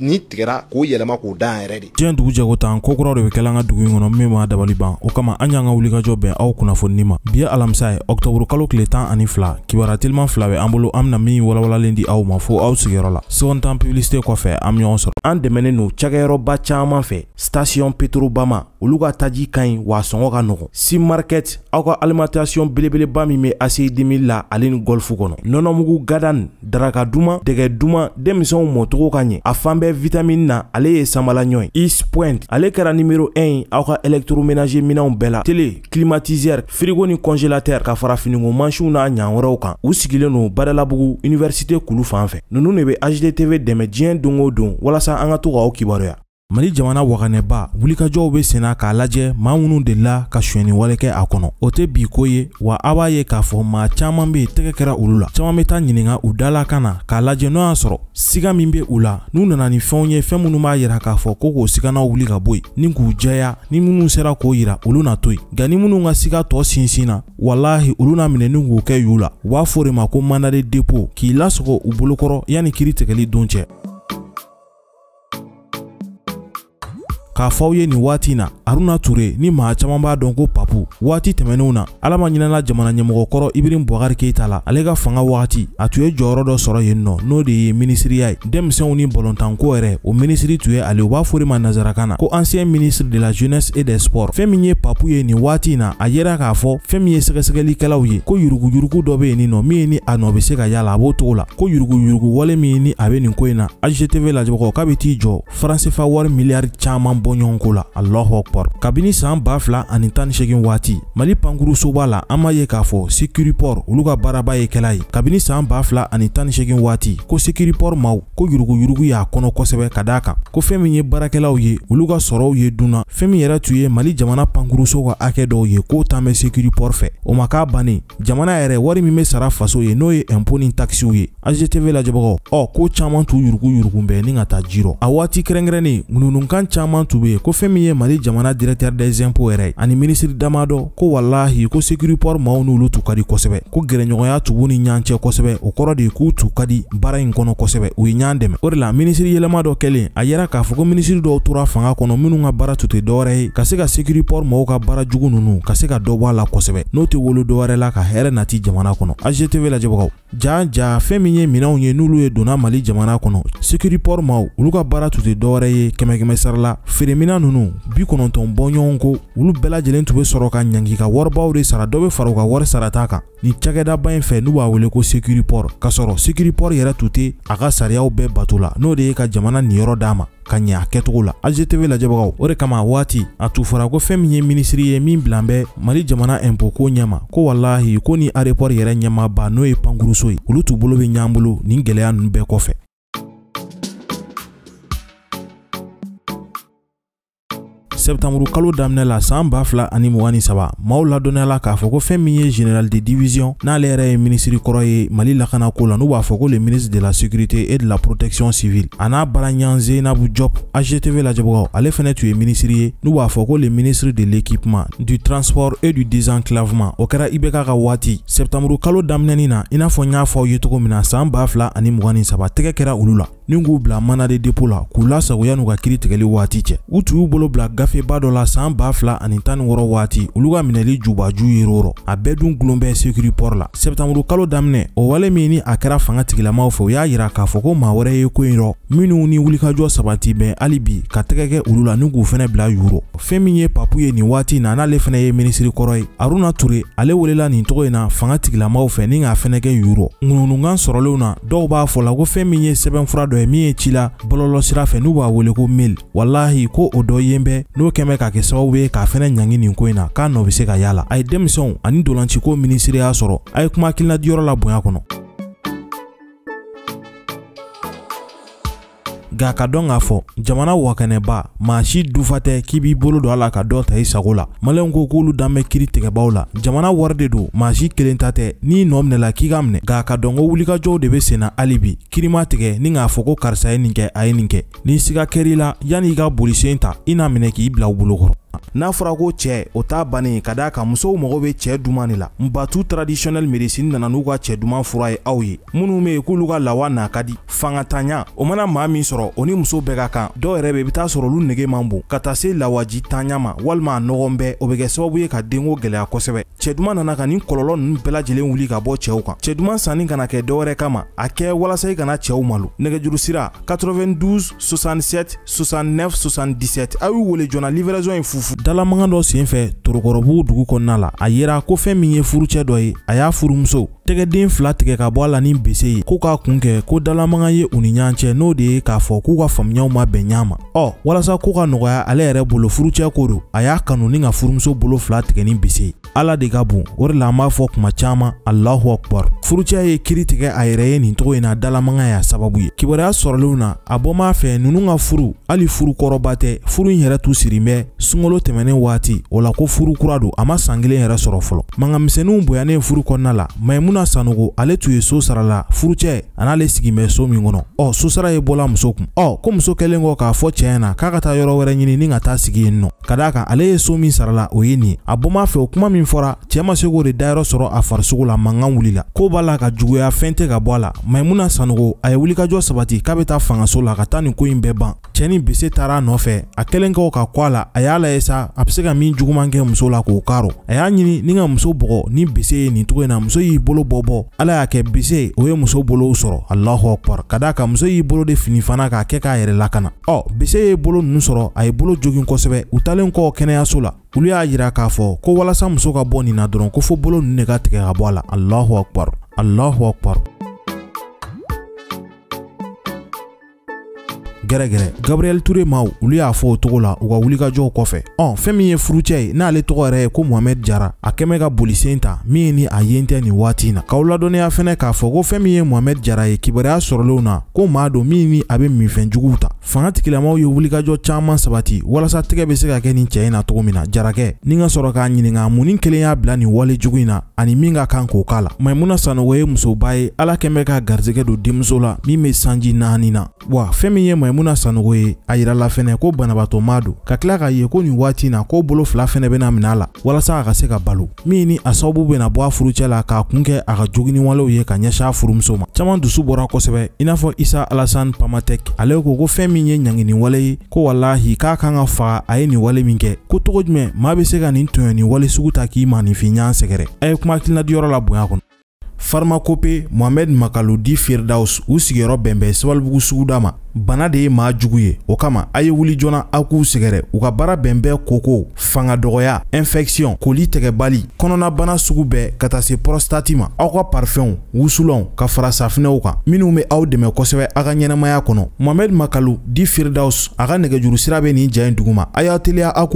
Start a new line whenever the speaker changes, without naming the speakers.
ni tigɛra k'o yɛlɛma k'o dan yɛrɛ de diɲɛ dugu jɛko tan ko kuraw de be kɛla an ka dugu in kɔnɔ min m'a dabali ban o kama an y'an ka jɔ bɛn aw kunnafonini ma bi ye alamisa ye ɔktɔburukalo tile tan ani fila kibara teliman fila bɛ an bolo an bena min walawalalen di aw ma fɔɔ aw sigiyɔrɔ la segontan publicité kɔfɛ an be ɲɔgɔn sɔrɔ an dɛmɛnin no cɛgɛyɔrɔba caaman fɛ stasiyɔn petrobama olu ka taji ka ɲi wa sɔngɔ ka nɔgɔ si markɛt aw ka alimatasiɔn belebeleba min be aseyi 2000 la ale ni gɔlfu kɔnɔ nɔnɔmugu gadan daraka duman dɛgɛ duman denmisɛnw mɔtogo ka ɲɛ a fan bɛɛ bɛ vitamini na ale ye sanbala ɲɔ ye east point ale kɛra nimero 1 ye aw ka électroménager minaw bɛɛ la tele climatiseur frigo ni congélateur ka fara finiko mansiw n'a ɲa wɛrɛw kan u sigilen don badalabugu université kulu fan fɛ nunu ne be hdtv dɛmɛ diɲɛ don o don walasa an ka to k'aw kibaruya mali jamana waganɛba wulikajɔw be senna k'a lajɛ ma minnu delila ka suɲɛni wale a kɔnɔ o tɛ bi ko ye wa a b'a ye k'a fɔ maa caaman be tɛgɛ kɛra olu la caaman be taa ɲininga u dala kan na k'a lajɛ n'o y'a sɔrɔ siga min be u la n'u nana ni fɛnw ye fɛɛn minnu b'a yira k'a fɔ ko k'o siganaw wuli ka bo yen ni k'u jɛya ni minnu sera k'o yira olu na to yen nka ni minnu ka siga tɔɔ sinsin na walahi olu na minɛni k'u kɛ y'u la u b'a fɔ ma ko mandade depo k'i lasogo u bolokɔrɔ yani kiri tigɛli don cɛ k'a fɔ aw ye nin waati na aruna ture ni maa caman b'a dɔn ko papu waati tɛmɛnenw na ala ma ɲinana jamana ɲɛmɔgɔkɔrɔ ibrim bubakari keyita la ale ka fanga wagati a tun ye jɔyɔrɔ dɔ sɔrɔ yen nɔ n'o de ye minisiriya ye denmisɛnw ni bɔlɔntanko yɛrɛ o minisiri tun ye ale u b'a fɔ ma nazaraka na ko ancien ministre de la jeunesse et des sports fɛɛn min ye papu ye nin waati na a yera k'a fɔ fɛɛn min ye sɛgɛsɛgɛlikɛlaw ye ko yuruguyurugu dɔ be yen nin nɔ min ye ni a nɔ be se ka ya la a b'o togo la ko yuruguyurugu wale min ye ni a be nin ko in na agtv lajɛbagaw k'a be t'i jɔ faransifa wari miliyari caaman bɔ bɔɲɔgɔnko la alahu akbar kabini saan b'a fila ani tan ni seegin waati mali pankurusoba la an b'a ye k'a fɔ securiport olu ka baaraba ye kɛla ye kabini saan b'a fila ani tan ni seegin waati ko securiport maw ko yuruguyurugu y'a kɔnɔ kosɛbɛ ka daa kan ko fɛɛn min ye baarakɛlaw ye olu ka sɔrɔw ye dunna fɛɛn min yɛrɛ tun ye mali jamana pankuruso ka hakɛ dɔw ye k'o tan bɛ securiport fɛ o ma k'a bannen jamana yɛrɛ wari min bɛ sara faso ye n'o ye ɛnpo ni takisiw ye agtv lajɛbagaw ɔ ko caaman t'u yurugu yurugun bɛɛ ni ka taa jirɔ a waati kɛrɛnkɛrɛnnen ŋununukan caaman tun Ture ko fɛn min ye Mali jamana directeur des impôts yɛrɛ ye ani ministre damadɔ ko walahi ko Securipor maw n'olu tun ka di kosɛbɛ ko gɛrɛɲɔgɔnya t'u ni ɲan kosɛbɛ o kɔrɔ de k'u tun ka di baara ɲi kɔnɔ kosɛbɛ u ye ɲa dɛmɛ o de la ministre yɛlɛma dɔ kɛlen a yɛra k'a fɔ ko ministre dɔw tora fanga kɔnɔ minw ka baara tun tɛ dɔwɛrɛ ye ka se ka Securipor maw ka baara jugu nunu ka se ka dɔ bɔ a la kosɛbɛ n'o tɛ wolo dɔwɛrɛ la ka hɛrɛ nati jamana kɔnɔ AGTV lajɛbagaw ja ja fɛn min ye minɛnw ye n'olu ye donna Mali jamana kɔnɔ Securipor maaw olu ka baara tun tɛ dɔwɛrɛ ye kɛmɛ kɛmɛ sara feeremina nunu bi kɔnɔntɔn bɔɲɔgɔn ko olu bɛɛ lajɛlen tun be sɔrɔ ka ɲangi ka waribaw de sara dɔ be fara u ka wari sarata kan ni cakɛdaba ye fɛ n'u b'a wele ko securiport k'a sɔrɔ securiport yɛrɛ tun tɛ a ka sariyaw bɛɛ bato la n'o de ye ka jamana niyɔrɔ d'a ma ka ɲɛ a kɛtogo la agtv lajɛbagaw o de kama waati a tun fɔra ko fɛɛn min ye minisiri ye min bilan bɛ mali jamana ɛnpo ko ɲɛma ko walahi ko ni arepɔri yɛrɛ ba n'o ye pankuruso ye olu t'u bolo be ɲan bolo nin gɛlɛya nunu bɛɛ kɔfɛ sɛbitanmuru kalo daminɛ la saan b'a fila ani mg ni saba maw ladɔnniyala k'a fɔ ko fɛɛn min ye general de division n'ale yɛrɛ ye minisiri kɔrɔ ye mali lakana ko la n'u b'a fɔ ko le ministre de la sécurité et de la protection civile a n'a baara ɲa zenabu jɔp agtv lajɛbagaw ale fɛnɛ tun ye minisiri ye n'u b'a fɔ ko le ministre de l'équipement du transport et du désenclavement o kɛra i bɛ ka ka waati sɛbitanmuru kalo daminɛnin na i n'a fɔ n y'a fɔ aw ye cogo min na saan b'a fila ani mg ni saba tɛgɛ kɛra olu la ni k'u bila mana de depo la k'u lasago yan'u ka kiri tigɛli waati cɛ u tun y'u bolo bila gafeba dɔ la saan b'a fila ani tan ni waati olu ka minɛli jubaju ye rɔ a bɛɛ dun gulon bɛ sekiri la sɛbitanburu kalo daminɛ o wale min ni a kɛra fanga tigilamaw fɛ u y'a yira k'a fɔ ko maa wɛrɛ ye ko in rɔ minnu ni wulikajɔ sabati bɛn hali bi ka tɛgɛ kɛ olu la ni k'u fɛnɛ bila yurɔ fɛn min ye papu ye nin waati na n'ale fana ye minisiri kɔrɔ ye aruna ture ale welela nin tɔgɔ in na fanga tigilamɔgɔw fɛ ni k'a fɛnɛ kɛ yurɔ ŋunuŋukan sɔrɔlenw na dɔw b'a fɔ la ko fɛn min ye sɛbɛnfura dɔ ye min ye ci la bɔlɔlɔsira fɛ n'u b'a wele ko mail walahi ko o dɔ yen bɛ n'o kɛn ka kɛ sababu ye k'a fɛnɛ ɲangi nin ko in na k'a nɔ be se ka y'a la a ye denmisɛnw ani dolanciko minisiriya sɔrɔ a ye kuma hakilinadiyɔrɔ la bonya kɔnɔ nka ka dɔn k'a fɔ jamana wakɛnɛba maa si dufa tɛ k'i b'i bolo don a la ka dɔ ta i sago la maliyɛnw ko k'olu dan bɛ kiri tigɛbaw la jamana wari de don maa si kelen ta tɛ n'i nɔ minɛla k'i ka minɛ nka ka dɔn ko wulikajɔw de bɛ senna hali bi kirima tigɛ ni k'a fɔ ko karisa ye nin kɛ a ye nin kɛ n'i siga kɛr'i la yan'i ka boli sen ta i n'a minɛ k'i bila u bolo kɔrɔ n'a fɔra ko cɛɛ o t'a bannen ka daa kan musow mago be cɛɛ duman de la batu tradisiɔnɛl medisini nana n'u ka cɛɛ duman fura ye aw ye minw be yen k'olu ka lawa n'a ka di fangatanya o mana maa min sɔrɔ o ni muso bɛɛ ka kan dɔw yɛrɛ be i be t'a sɔrɔ olu nege man bon ka taa se lawaji tanya ma walima a nɔgɔn bɛɛ o be kɛ sababu ye ka denko gwɛlɛya kosɛbɛ cɛɛ duman nana ka nin kɔlɔlɔ nunu bɛɛ lajɛlen wuli ka bɔ cɛɛw kan cɛɛ duman sanni kana kɛ dɔwɛrɛ kama a kɛ walasa i kana cɛɛw malo nɛgɛjuru sira 92 67 69 77 a y'u wele jɔna livraison ye fu fufu dalamagan dɔ senfɛ torokɔrɔbugu dugu kɔnɔna la a yera ko fɛn min ye furucɛ dɔ ye a y'a furumuso tɛgɛden fila tigɛ ka bɔ a la ni bese ye ko k'a kun kɛ ko dalamaga ye u ni ɲacɛ n'o de ye k'a fɔ k'u ka faamuyaw ma bɛn ɲa ma ɔ walasa ko ka nɔgɔya ale yɛrɛ bolo furucɛ ko do a y'a kanu ni ka furumuso bolo fila tigɛ ni bese ala de ka bon o de la an b'a fɔ kuma caman allahu akbar furucɛ ye kiri tigɛ a yɛrɛ ye nin cogo in na dalamaga y'a sababu ye kibaruya sɔrɔlenw na a bɔ m'a fɛ nunu ka furu hali furu kɔrɔba tɛ furu yɛrɛ t'u sirin bɛ sunkalo tɛmɛnen waati o la ko furu kura don a ma san kelen yɛrɛ sɔrɔ fɔlɔ mangamisɛnninw bonyalen furu kɔnɔna la haruna sanugo ale tun ye so sarala furucɛ a n'ale sigi bɛ so min kɔnɔ ɔ sosara ye bɔla muso kun ɔ ko muso kɛlen kɔ k'a fɔ cɛɛ na k'a ka taa yɔrɔ wɛrɛ ɲini ni ka taa sigi yen nɔ ka daa kan ale ye so min sarala o ye nin a bɔ m'a fɛ o kuma min fɔra cɛɛ ma se k'o de dayɔrɔ sɔrɔ a farisogo la mankan wulila ko b'a la ka juguya fɛn tɛ ka bɔ a la maimuna sanugo a ye wulikajɔ sabati k'a be taa fangaso la ka taa nin ko ɲi bɛɛ ban cɛɛ ni bese taara a nɔfɛ a kɛlen kɛw ka kɔ a la a y'a layɛ sa a be se ka min juguman kɛ muso la k'o karo a y'a ɲini ni ka muso bɔgɔ ni bese ye nin togo in na muso y'i bolo bɔ bɔ ala y'a kɛ bise o ye muso bolow sɔrɔ alahu akbar ka d'a kan muso y'i bolo de fini fana k'a kɛ k'a yɛrɛ lakana ɔ bise ye bolo ninnu sɔrɔ a ye bolo jogin kosɛbɛ u talen kɔ kɛnɛyaso la olu y'a yira k'a fɔ ko walasa muso ka bɔ nin na dɔrɔn ko fo bolo ninnu de ka tigɛ ka bɔ a la alahu akbar alahu akbar gɛrɛgɛrɛ gabriyɛl ture maw olu y'a fɔ o togo la u ka jɔw kɔfɛ ɔn fɛɛn min ye furucɛ ye n'ale tɔgɔ yɛrɛ ye ko muhamɛd jara a kɛmɛ ka bolisen ta min ye ni a yen tɛ nin waati na k'aw ladɔnniya fɛnɛ k'a fɔ ko fɛɛn min ye muhamɛd jara ye kibaruya sɔrɔlenw na ko maa don min ni a be juguw ta fanga tigilamaw ye wulikajɔ caaman sabati walasa tɛgɛ be se ka kɛ nin cɛɛ ye na togo min na jarakɛ ni ka sɔrɔ k'a ɲininga ni kelen y'a bila nin wale jugu in na ani min ka kan k'o k'a la maimuna sanogo ye musoba ye ala kɛn bɛ k'a garijɛgɛ don denmuso la min be sanji naani na wa fɛɛn min ye maimu muna sanugo ye a yirala fɛnɛ ko banabaatɔ ma don ka tila k'a ye ko nin waati na k'o bolo fila fɛnɛ bena min'a la walasa a ka se ka balo min ni a sababu bena bɔ a furucɛ la k'a kun kɛ a ka joginiwalew ye ka ɲɛsin a furumuso ma caaman dusu bɔra kosɛbɛ i n'a fɔ isa alasan pamatek ale ko ko fɛɛn min ye wale ye ko walahi k'a kan ka faga a ye nin wale min kɛ ko togo jumɛn ma be se ka nin tɔɲɔni wale sugu ta k'i ɲa sɛgɛrɛ a ye kuma hakilinadiyɔrɔ la bonya kɔnɔ farmakope mohamɛd makalodi firdaus u sigiyɔrɔ bɛnbɛn sabalibugu suguda ma bana de ye maa jugu ye o kama a ye wuli joona aw k'u sɛgɛrɛ u ka baara bɛnbɛn koko fanga dɔgɔya infɛksiyɔn koli tɛgɛbali kɔnɔnabana sugu bɛɛ ka taa se pɔrɔstati ma aw ka parifɛnw wusulanw ka fara safinɛw kan minw be aw dɛmɛ kosɛbɛ aw ka ɲɛnɛmaya kɔnɔ mohamɛd makalu di firdaus a ka nɛgɛjuru sira be nin ja ye duguma a y'a teliya aw